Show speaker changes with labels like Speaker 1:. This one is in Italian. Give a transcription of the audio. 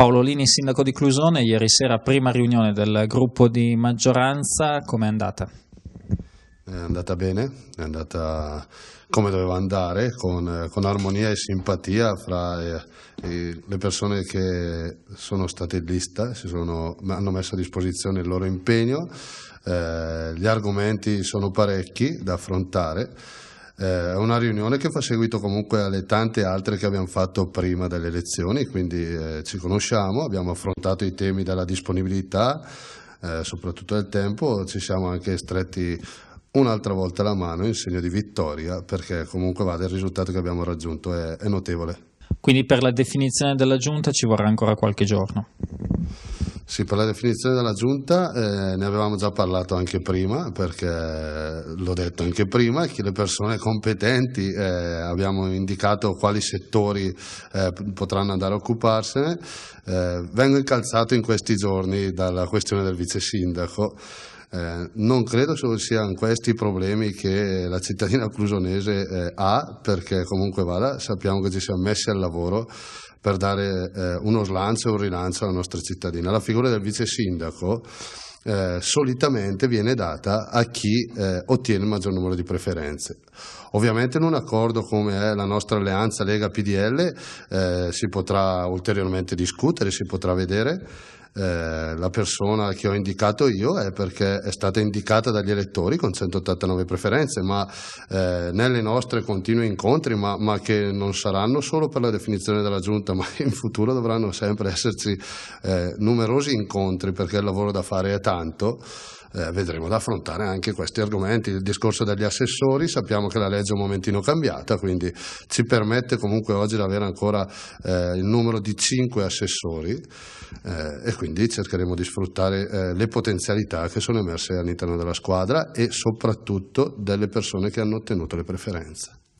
Speaker 1: Paolo sindaco di Clusone, ieri sera prima riunione del gruppo di maggioranza, com'è andata?
Speaker 2: È andata bene, è andata come doveva andare, con, con armonia e simpatia fra eh, le persone che sono state in lista, sono, hanno messo a disposizione il loro impegno, eh, gli argomenti sono parecchi da affrontare, eh, una riunione che fa seguito comunque alle tante altre che abbiamo fatto prima delle elezioni, quindi eh, ci conosciamo, abbiamo affrontato i temi della disponibilità, eh, soprattutto del tempo, ci siamo anche stretti un'altra volta la mano in segno di vittoria, perché comunque vada il risultato che abbiamo raggiunto è, è notevole.
Speaker 1: Quindi per la definizione della giunta ci vorrà ancora qualche giorno.
Speaker 2: Sì, per la definizione della giunta eh, ne avevamo già parlato anche prima, perché l'ho detto anche prima, che le persone competenti eh, abbiamo indicato quali settori eh, potranno andare a occuparsene. Eh, vengo incalzato in questi giorni dalla questione del vice sindaco. Eh, non credo siano questi i problemi che la cittadina clusonese eh, ha, perché comunque vada, sappiamo che ci siamo messi al lavoro per dare eh, uno slancio e un rilancio alla nostra cittadina. La figura del vice sindaco eh, solitamente viene data a chi eh, ottiene il maggior numero di preferenze. Ovviamente in un accordo come la nostra alleanza Lega PDL eh, si potrà ulteriormente discutere, si potrà vedere, eh, la persona che ho indicato io è perché è stata indicata dagli elettori con 189 preferenze, ma eh, nelle nostre continui incontri, ma, ma, che non saranno solo per la definizione della giunta, ma in futuro dovranno sempre esserci eh, numerosi incontri perché il lavoro da fare è tanto eh, vedremo da affrontare anche questi argomenti. Il discorso degli assessori, sappiamo che la legge è un momentino cambiata, quindi ci permette comunque oggi di avere ancora eh, il numero di 5 assessori eh, e quindi cercheremo di sfruttare eh, le potenzialità che sono emerse all'interno della squadra e soprattutto delle persone che hanno ottenuto le preferenze.